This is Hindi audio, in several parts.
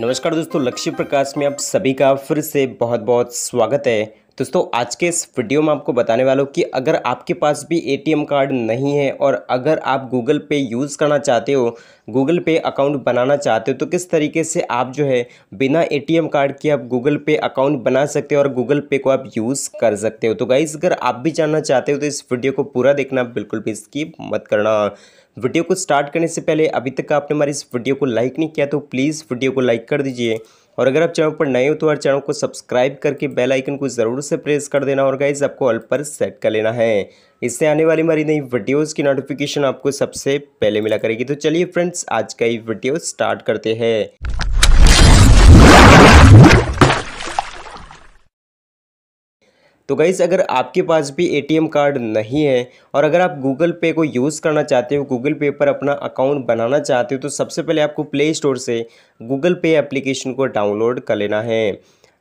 नमस्कार दोस्तों लक्ष्य प्रकाश में आप सभी का फिर से बहुत बहुत स्वागत है दोस्तों आज के इस वीडियो में आपको बताने वाला हूँ कि अगर आपके पास भी एटीएम कार्ड नहीं है और अगर आप गूगल पे यूज़ करना चाहते हो गूगल पे अकाउंट बनाना चाहते हो तो किस तरीके से आप जो है बिना एटीएम कार्ड के आप गूगल पे अकाउंट बना सकते हो और गूगल पे को आप यूज़ कर सकते हो तो गाइज़ अगर आप भी जानना चाहते हो तो इस वीडियो को पूरा देखना बिल्कुल भी स्कीप मत करना वीडियो को स्टार्ट करने से पहले अभी तक आपने हमारी इस वीडियो को लाइक नहीं किया तो प्लीज़ वीडियो को लाइक कर दीजिए और अगर आप चैनल पर नए हो तो हर चैनल को सब्सक्राइब करके बेल आइकन को ज़रूर से प्रेस कर देना और गाइज आपको ऑल पर सेट कर लेना है इससे आने वाली हमारी नई वीडियोस की नोटिफिकेशन आपको सबसे पहले मिला करेगी तो चलिए फ्रेंड्स आज का ये वीडियो स्टार्ट करते हैं तो गाइज़ अगर आपके पास भी एटीएम कार्ड नहीं है और अगर आप गूगल पे को यूज़ करना चाहते हो गूगल पे पर अपना अकाउंट बनाना चाहते हो तो सबसे पहले आपको प्ले स्टोर से गूगल पे एप्लीकेशन को डाउनलोड कर लेना है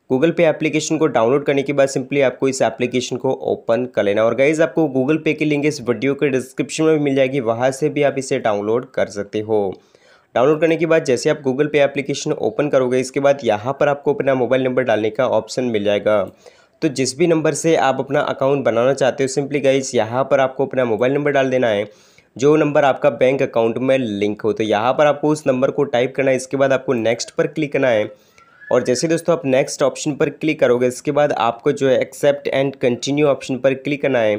गूगल पे एप्लीकेशन को डाउनलोड करने के बाद सिंपली आपको इस एप्लीकेशन को ओपन कर लेना और गाइज़ आपको गूगल पे की लिंक इस वीडियो के डिस्क्रिप्शन में भी मिल जाएगी वहाँ से भी आप इसे डाउनलोड कर सकते हो डाउनलोड करने के बाद जैसे आप गूगल पे एप्लीकेशन ओपन करोगे इसके बाद यहाँ पर आपको अपना मोबाइल नंबर डालने का ऑप्शन मिल जाएगा तो जिस भी नंबर से आप अपना अकाउंट बनाना चाहते हो सिंपली गाइज यहाँ पर आपको अपना मोबाइल नंबर डाल देना है जो नंबर आपका बैंक अकाउंट में लिंक हो तो यहाँ पर आपको उस नंबर को टाइप करना है इसके बाद आपको नेक्स्ट पर क्लिक करना है और जैसे दोस्तों आप नेक्स्ट ऑप्शन पर क्लिक करोगे इसके बाद आपको जो है एक्सेप्ट एंड कंटिन्यू ऑप्शन पर क्लिक करना है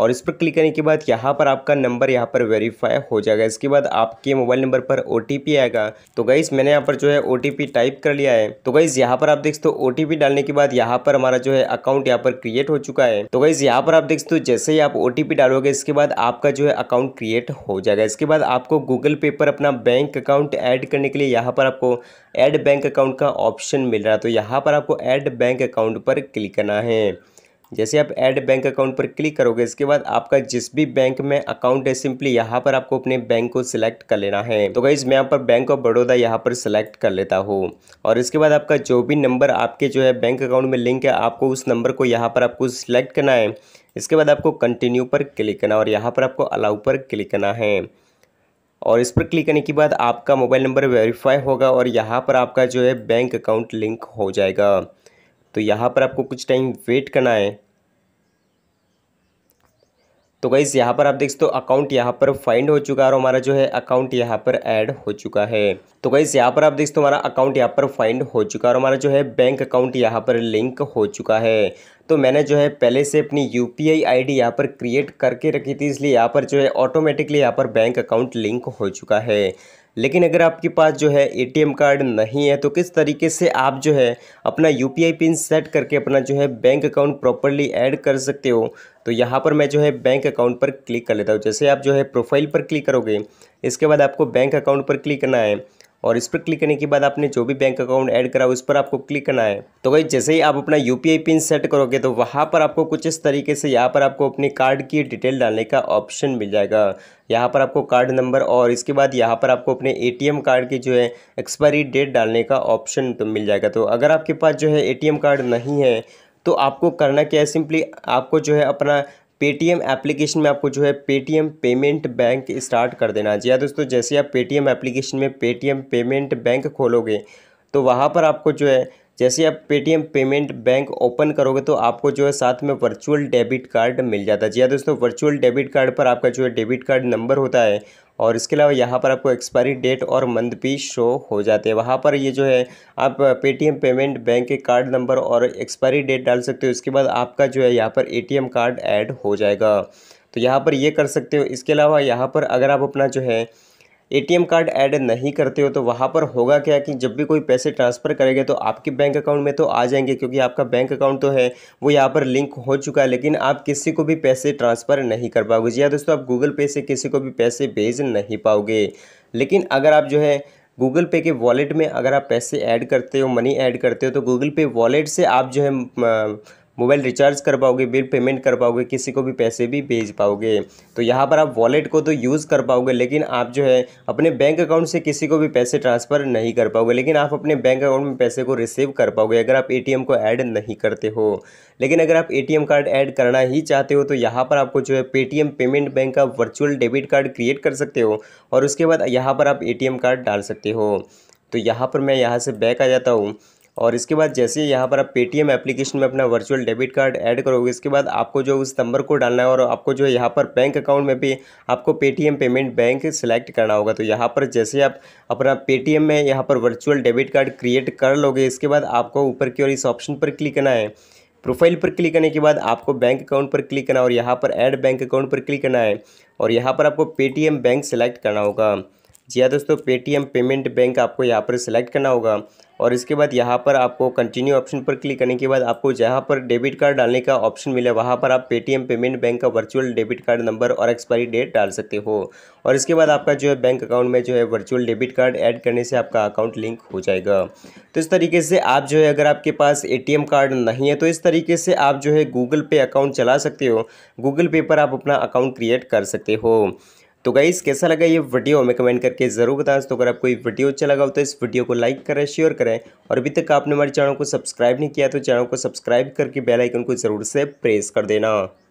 और इस पर क्लिक करने के बाद यहाँ पर आपका नंबर यहाँ पर वेरीफाई हो जाएगा इसके बाद आपके मोबाइल नंबर पर ओ आएगा तो गाइज मैंने यहाँ पर जो है ओ टाइप कर लिया है तो गाइज यहाँ पर आप देख सकते हो ओ डालने के बाद यहाँ पर हमारा जो है अकाउंट यहाँ पर क्रिएट हो चुका है तो गाइज यहाँ पर आप देख सो जैसे ही आप ओ डालोगे इसके बाद आपका जो है अकाउंट क्रिएट हो जाएगा इसके बाद आपको गूगल पे पर अपना बैंक अकाउंट ऐड करने के लिए यहाँ पर आपको ऐड बैंक अकाउंट का ऑप्शन मिल रहा है तो यहाँ पर आपको ऐड बैंक अकाउंट पर क्लिक करना है जैसे आप ऐड बैंक अकाउंट पर क्लिक करोगे इसके बाद आपका जिस भी बैंक में अकाउंट है सिंपली यहाँ पर आपको अपने बैंक को सिलेक्ट कर लेना है तो गाइज मैं यहाँ पर बैंक ऑफ बड़ौदा यहाँ पर सिलेक्ट कर लेता हूँ और इसके बाद आपका जो भी नंबर आपके जो है बैंक अकाउंट में लिंक है आपको उस नंबर को यहाँ पर आपको सिलेक्ट करना है इसके बाद आपको कंटिन्यू पर क्लिक करना और यहाँ पर आपको अलाउ पर क्लिक करना है और इस पर क्लिक करने के बाद आपका मोबाइल नंबर वेरीफाई होगा और यहाँ पर आपका जो है बैंक अकाउंट लिंक हो जाएगा तो यहाँ पर आपको कुछ टाइम वेट करना है तो गाइज़ यहाँ पर आप देख सकते हो अकाउंट यहाँ पर फाइंड हो चुका है और हमारा जो है अकाउंट यहाँ पर ऐड हो चुका है तो गाइज़ यहाँ पर आप देख सकते हो हमारा अकाउंट यहाँ पर फाइंड हो चुका है और हमारा जो है बैंक अकाउंट यहाँ पर लिंक हो चुका है तो मैंने जो है पहले से अपनी U P I I D यहाँ पर क्रिएट करके रखी थी इसलिए यहाँ पर जो है ऑटोमेटिकली यहाँ पर बैंक अकाउंट लिंक हो चुका है लेकिन अगर आपके पास जो है एटीएम कार्ड नहीं है तो किस तरीके से आप जो है अपना यूपीआई पिन सेट करके अपना जो है बैंक अकाउंट प्रॉपरली ऐड कर सकते हो तो यहाँ पर मैं जो है बैंक अकाउंट पर क्लिक कर लेता हूँ जैसे आप जो है प्रोफाइल पर क्लिक करोगे इसके बाद आपको बैंक अकाउंट पर क्लिक करना है और इस पर क्लिक करने के बाद आपने जो भी बैंक अकाउंट ऐड करा उस पर आपको क्लिक करना है तो भाई जैसे ही आप अपना यू पिन सेट करोगे तो वहाँ पर आपको कुछ इस तरीके से यहाँ पर आपको अपने कार्ड की डिटेल डालने का ऑप्शन मिल जाएगा यहाँ पर आपको कार्ड नंबर और इसके बाद यहाँ पर आपको अपने एटीएम कार्ड की जो है एक्सपायरी डेट डालने का ऑप्शन तो मिल जाएगा तो अगर आपके पास जो है एटीएम कार्ड नहीं है तो आपको करना क्या है सिंपली आपको जो है अपना पेटीएम एप्लीकेशन में आपको जो है पेटीएम पेमेंट बैंक स्टार्ट कर देना जी हाँ दोस्तों जैसे आप पेटीएम एप्लीकेशन में पेटीएम पेमेंट बैंक खोलोगे तो वहाँ पर आपको जो है जैसे आप पेटीएम पेमेंट बैंक ओपन करोगे तो आपको जो है साथ में वर्चुअल डेबिट कार्ड मिल जाता है जी हाँ दोस्तों वर्चुअल डेबिट कार्ड पर आपका जो है डेबिट कार्ड नंबर होता है और इसके अलावा यहाँ पर आपको एक्सपायरी डेट और मंथ भी शो हो जाते हैं वहाँ पर ये जो है आप पेटीएम पेमेंट बैंक के कार्ड नंबर और एक्सपायरी डेट डाल सकते हो इसके बाद आपका जो है यहाँ पर ए कार्ड ऐड हो जाएगा तो यहाँ पर ये कर सकते हो इसके अलावा यहाँ पर अगर आप अपना जो है एटीएम कार्ड ऐड नहीं करते हो तो वहाँ पर होगा क्या कि जब भी कोई पैसे ट्रांसफ़र करेंगे तो आपके बैंक अकाउंट में तो आ जाएंगे क्योंकि आपका बैंक अकाउंट तो है वो यहाँ पर लिंक हो चुका है लेकिन आप किसी को भी पैसे ट्रांसफ़र नहीं कर पाओगे जी हाँ दोस्तों आप गूगल पे से किसी को भी पैसे भेज नहीं पाओगे लेकिन अगर आप जो है गूगल पे के वॉलेट में अगर आप पैसे ऐड करते हो मनी ऐड करते हो तो गूगल पे वॉलेट से आप जो है मोबाइल रिचार्ज कर पाओगे बिल पेमेंट कर पाओगे किसी को भी पैसे भी भेज पाओगे तो यहाँ पर आप वॉलेट को तो यूज़ कर पाओगे लेकिन आप जो है अपने बैंक अकाउंट से किसी को भी पैसे ट्रांसफ़र नहीं कर पाओगे लेकिन आप अपने बैंक अकाउंट में पैसे को रिसीव कर पाओगे अगर आप ए को ऐड नहीं करते हो लेकिन अगर आप ए कार्ड ऐड करना ही चाहते हो तो यहाँ पर आपको जो है पेटीएम पेमेंट बैंक का वर्चुअल डेबिट कार्ड क्रिएट कर सकते हो और उसके बाद यहाँ पर आप ए कार्ड डाल सकते हो तो यहाँ पर मैं यहाँ से बैक आ जाता हूँ और इसके बाद जैसे यहाँ पर आप पेटीएम एप्लीकेशन में अपना वर्चुअल डेबिट कार्ड ऐड करोगे इसके बाद आपको जो उस नंबर को डालना है और आपको जो यहाँ पर बैंक अकाउंट में भी आपको पेटीएम पेमेंट बैंक सेलेक्ट करना होगा तो यहाँ पर जैसे आप अपना पेटीएम में यहाँ पर वर्चुअल डेबिट कार्ड क्रिएट कर लोगे इसके बाद आपको ऊपर की ओर इस ऑप्शन पर क्लिक करना है प्रोफाइल पर क्लिक करने के बाद आपको बैंक अकाउंट पर क्लिक करना और यहाँ पर ऐड बैंक अकाउंट पर क्लिक करना है और यहाँ पर आपको पेटीएम बैंक सेलेक्ट करना होगा जी हाँ दोस्तों पेटीएम पेमेंट बैंक आपको यहाँ पर सिलेक्ट करना होगा और इसके बाद यहाँ पर आपको कंटिन्यू ऑप्शन पर क्लिक करने के बाद आपको जहाँ पर डेबिट कार्ड डालने का ऑप्शन मिले वहाँ पर आप पेटीएम पेमेंट बैंक का वर्चुअल डेबिट कार्ड नंबर और एक्सपायरी डेट डाल सकते हो और इसके बाद आपका जो है बैंक अकाउंट में जो है वर्चुअल डेबिट कार्ड ऐड करने से आपका अकाउंट लिंक हो जाएगा तो इस तरीके से आप जो है अगर आपके पास ए कार्ड नहीं है तो इस तरीके से आप जो है गूगल पे अकाउंट चला सकते हो गूगल पे पर आप अपना अकाउंट क्रिएट कर सकते हो तो गाइज़ कैसा लगा ये वीडियो हमें कमेंट करके ज़रूर बताएं तो अगर आपको ये वीडियो अच्छा लगा हो तो इस वीडियो को लाइक करें शेयर करें और अभी तक आपने हमारे चैनल को सब्सक्राइब नहीं किया तो चैनल को सब्सक्राइब करके बेलाइकन को ज़रूर से प्रेस कर देना